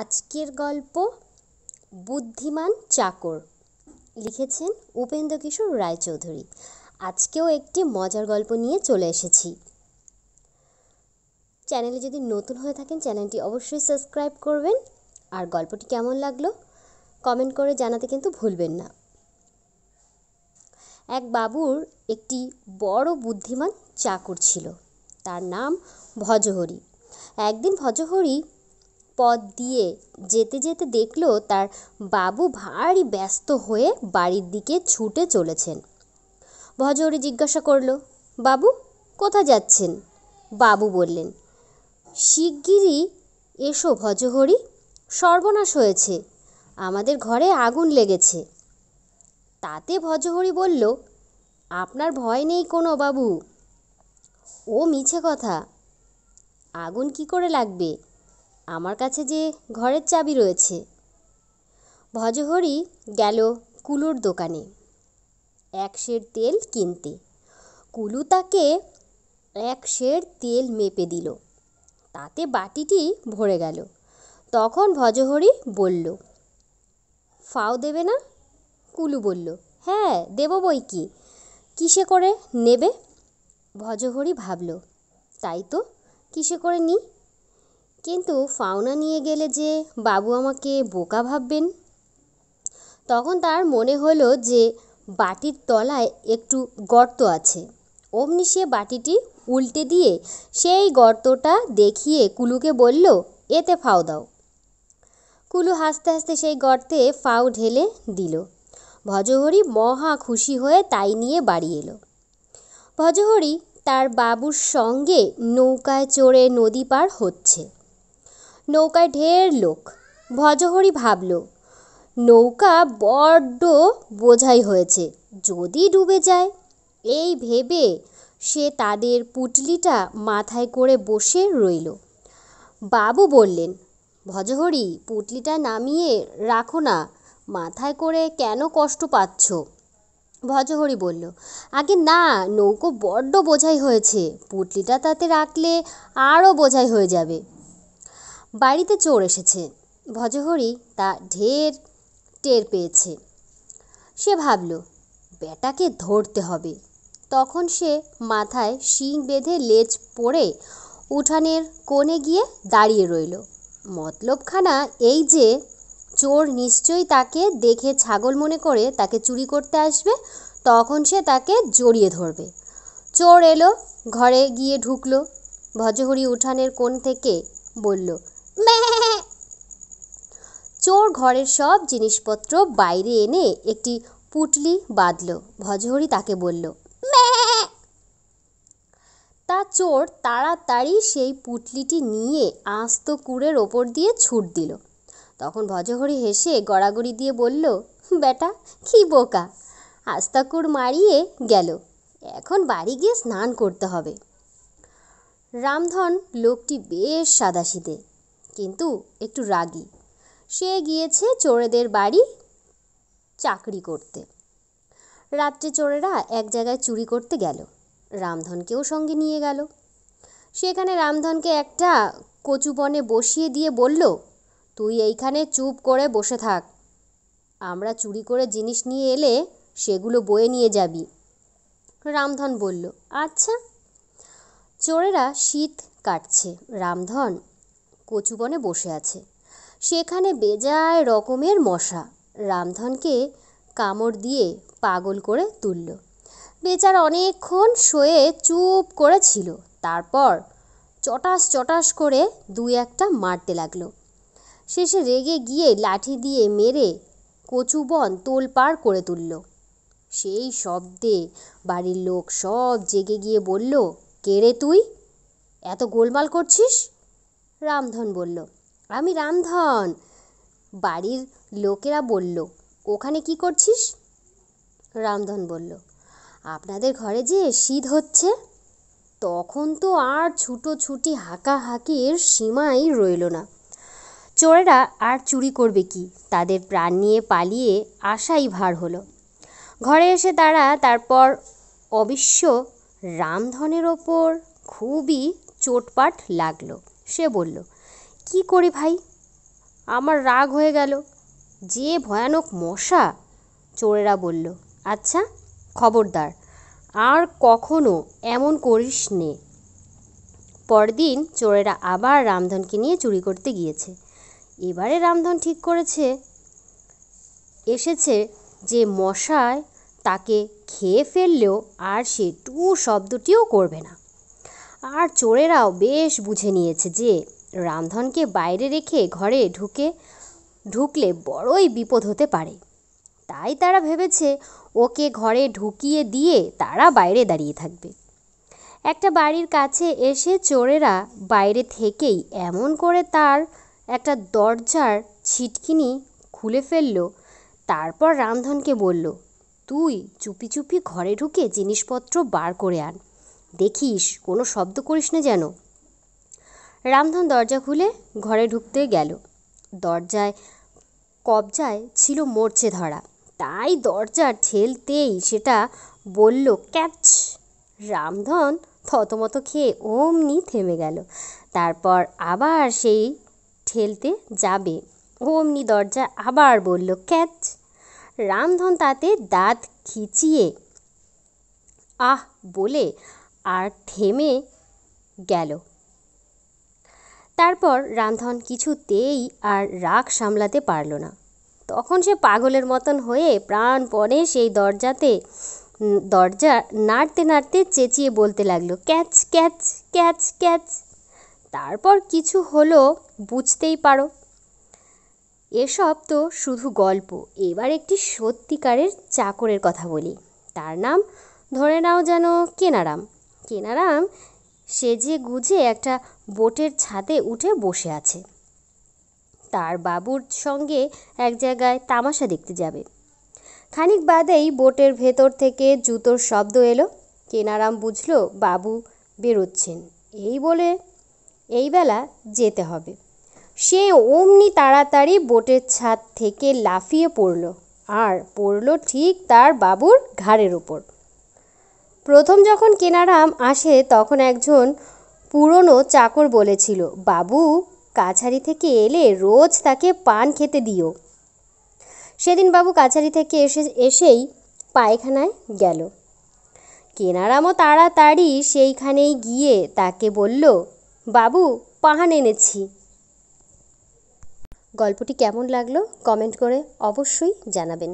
আজকের গল্প বুদ্ধিমান চাকর লিখেছেন উপেন্দ্রকিশোর রায়চৌধুরী আজকেও একটি মজার গল্প নিয়ে চলে এসেছি চ্যানেলে যদি নতুন হয়ে থাকেন চ্যানেলটি অবশ্যই সাবস্ক্রাইব করবেন আর গল্পটি কেমন লাগলো কমেন্ট করে জানাতে কিন্তু ভুলবেন না এক বাবুর একটি বড় বুদ্ধিমান চাকর ছিল তার নাম ভজহরি একদিন ভজহরি পথ দিয়ে যেতে যেতে দেখল তার বাবু ভারী ব্যস্ত হয়ে বাড়ির দিকে ছুটে চলেছেন ভজরি জিজ্ঞাসা করল বাবু কোথা যাচ্ছেন বাবু বললেন শিগগিরই এসো ভজহরি সর্বনাশ হয়েছে আমাদের ঘরে আগুন লেগেছে তাতে ভজহরি বলল আপনার ভয় নেই কোনো বাবু ও মিছে কথা আগুন কি করে লাগবে আমার কাছে যে ঘরের চাবি রয়েছে ভজহরি গেল কুলুর দোকানে এক সের তেল কিনতে কুলু তাকে এক সের তেল মেপে দিল তাতে বাটিটি ভরে গেল তখন ভজহরি বলল ফাও দেবে না কুলু বলল হ্যাঁ দেব বই কি কিসে করে নেবে ভজহরি ভাবল তাই তো কিসে করে নিই কিন্তু ফাওনা নিয়ে গেলে যে বাবু আমাকে বোকা ভাববেন তখন তার মনে হলো যে বাটির তলায় একটু গর্ত আছে অমনি সে বাটিটি উল্টে দিয়ে সেই গর্তটা দেখিয়ে কুলুকে বলল এতে ফাও দাও কুলু হাসতে হাসতে সেই গর্তে ফাও ঢেলে দিল ভজহরি মহা খুশি হয়ে তাই নিয়ে বাড়ি এলো ভজহরি তার বাবুর সঙ্গে নৌকায় চড়ে নদী পার হচ্ছে নৌকায় ঢের লোক ভজহরি ভাবল নৌকা বড্ড বোঝাই হয়েছে যদি ডুবে যায় এই ভেবে সে তাদের পুটলিটা মাথায় করে বসে রইল বাবু বললেন ভজহরি পুটলিটা নামিয়ে রাখো না মাথায় করে কেন কষ্ট পাচ্ছ ভজহরি বলল আগে না নৌকো বড্ড বোঝাই হয়েছে পুটলিটা তাতে রাখলে আরও বোঝাই হয়ে যাবে বাড়িতে চোর এসেছে ভজহরি তা ঢের টের পেয়েছে সে ভাবল বেটাকে ধরতে হবে তখন সে মাথায় শিং বেঁধে লেজ পড়ে উঠানের কোণে গিয়ে দাঁড়িয়ে রইল মতলবখানা এই যে চোর নিশ্চয়ই তাকে দেখে ছাগল মনে করে তাকে চুরি করতে আসবে তখন সে তাকে জড়িয়ে ধরবে চোর এলো ঘরে গিয়ে ঢুকলো ভজহরি উঠানের কোণ থেকে বলল চোর ঘরের সব জিনিসপত্র বাইরে এনে একটি পুটলি বাঁধল ভজহরি তাকে বলল তা চোর তাড়াতাড়ি সেই পুটলিটি নিয়ে আস্ত কুড়ের ওপর দিয়ে ছুট দিল তখন ভজহরি হেসে গড়াগড়ি দিয়ে বলল বেটা কি বোকা আস্তাকুর মারিয়ে গেল এখন বাড়ি গিয়ে স্নান করতে হবে রামধন লোকটি বেশ সাদাসিদে কিন্তু একটু রাগী সে গিয়েছে চোরেদের বাড়ি চাকরি করতে রাত্রে চোরেরা এক জায়গায় চুরি করতে গেল রামধনকেও সঙ্গে নিয়ে গেল সেখানে রামধনকে একটা কচুবনে বসিয়ে দিয়ে বলল তুই এইখানে চুপ করে বসে থাক আমরা চুরি করে জিনিস নিয়ে এলে সেগুলো বয়ে নিয়ে যাবি রামধন বলল আচ্ছা চোরেরা শীত কাটছে রামধন কচুবনে বসে আছে সেখানে বেজায় রকমের মশা রামধনকে কামড় দিয়ে পাগল করে তুলল বেচার অনেকক্ষণ শোয়ে চুপ করেছিল তারপর চটাস চটাস করে দুই একটা মারতে লাগলো শেষে রেগে গিয়ে লাঠি দিয়ে মেরে কচুবন তোলপাড় করে তুলল সেই শব্দে বাড়ির লোক সব জেগে গিয়ে বলল কে রে তুই এত গোলমাল করছিস রামধন বলল আমি রামধন বাড়ির লোকেরা বলল ওখানে কি করছিস রামধন বলল আপনাদের ঘরে যে শীত হচ্ছে তখন তো আর ছুটোছুটি হাঁকাহাঁকির সীমাই রইল না চোরেরা আর চুরি করবে কি তাদের প্রাণ নিয়ে পালিয়ে আশাই ভার হলো ঘরে এসে তারা তারপর অবশ্য রামধনের ওপর খুবই চোটপাট লাগলো সে বলল কি করি ভাই আমার রাগ হয়ে গেল যে ভয়ানক মশা চোরেরা বলল আচ্ছা খবরদার আর কখনো এমন করিস নে পরদিন চোরেরা আবার রামধনকে নিয়ে চুরি করতে গিয়েছে এবারে রামধন ঠিক করেছে এসেছে যে মশায় তাকে খেয়ে ফেললেও আর সে টু শব্দটিও করবে না আর চোরেরাও বেশ বুঝে নিয়েছে যে রামধনকে বাইরে রেখে ঘরে ঢুকে ঢুকলে বড়ই বিপদ হতে পারে তাই তারা ভেবেছে ওকে ঘরে ঢুকিয়ে দিয়ে তারা বাইরে দাঁড়িয়ে থাকবে একটা বাড়ির কাছে এসে চোরেরা বাইরে থেকেই এমন করে তার একটা দরজার ছিটকিনি খুলে ফেললো তারপর রামধনকে বলল তুই চুপি চুপি ঘরে ঢুকে জিনিসপত্র বার করে আন দেখিস কোনো শব্দ করিস না যেন রামধন দরজা খুলে ঘরে ঢুকতে গেল দরজায় কবজায় ছিল মরছে ধরা তাই দরজা ঠেলতেই সেটা বলল ক্যাচ রামধন থতমত খেয়ে অমনি থেমে গেল তারপর আবার সেই ঠেলতে যাবে অমনি দরজা আবার বলল ক্যাচ রামধন তাতে দাঁত খিচিয়ে আহ বলে আর থেমে গেল তারপর রামধন কিছুতেই আর রাগ সামলাতে পারল না তখন সে পাগলের মতন হয়ে প্রাণপণে সেই দরজাতে দরজা নাড়তে নাড়তে চেঁচিয়ে বলতে লাগলো ক্যাচ ক্যাচ ক্যাচ ক্যাচ তারপর কিছু হলো বুঝতেই পারো এসব তো শুধু গল্প এবার একটি সত্যিকারের চাকরের কথা বলি তার নাম ধরে নাও যেন কেনারাম কেনারাম সেজে গুজে একটা বোটের ছাদে উঠে বসে আছে তার বাবুর সঙ্গে এক জায়গায় তামাশা দেখতে যাবে খানিক বাদেই বোটের ভেতর থেকে জুতোর শব্দ এলো কেনারাম বুঝলো বাবু বেরোচ্ছেন এই বলে এই বেলা যেতে হবে সে অমনি তাড়াতাড়ি বোটের ছাদ থেকে লাফিয়ে পড়ল আর পড়ল ঠিক তার বাবুর ঘাড়ের ওপর প্রথম যখন কেনারাম আসে তখন একজন পুরনো চাকর বলেছিল বাবু কাছারি থেকে এলে রোজ তাকে পান খেতে দিও সেদিন বাবু কাছারি থেকে এসে এসেই পায়খানায় গেল কেনারামও তাড়াতাড়ি সেইখানেই গিয়ে তাকে বলল বাবু পাহান এনেছি গল্পটি কেমন লাগলো কমেন্ট করে অবশ্যই জানাবেন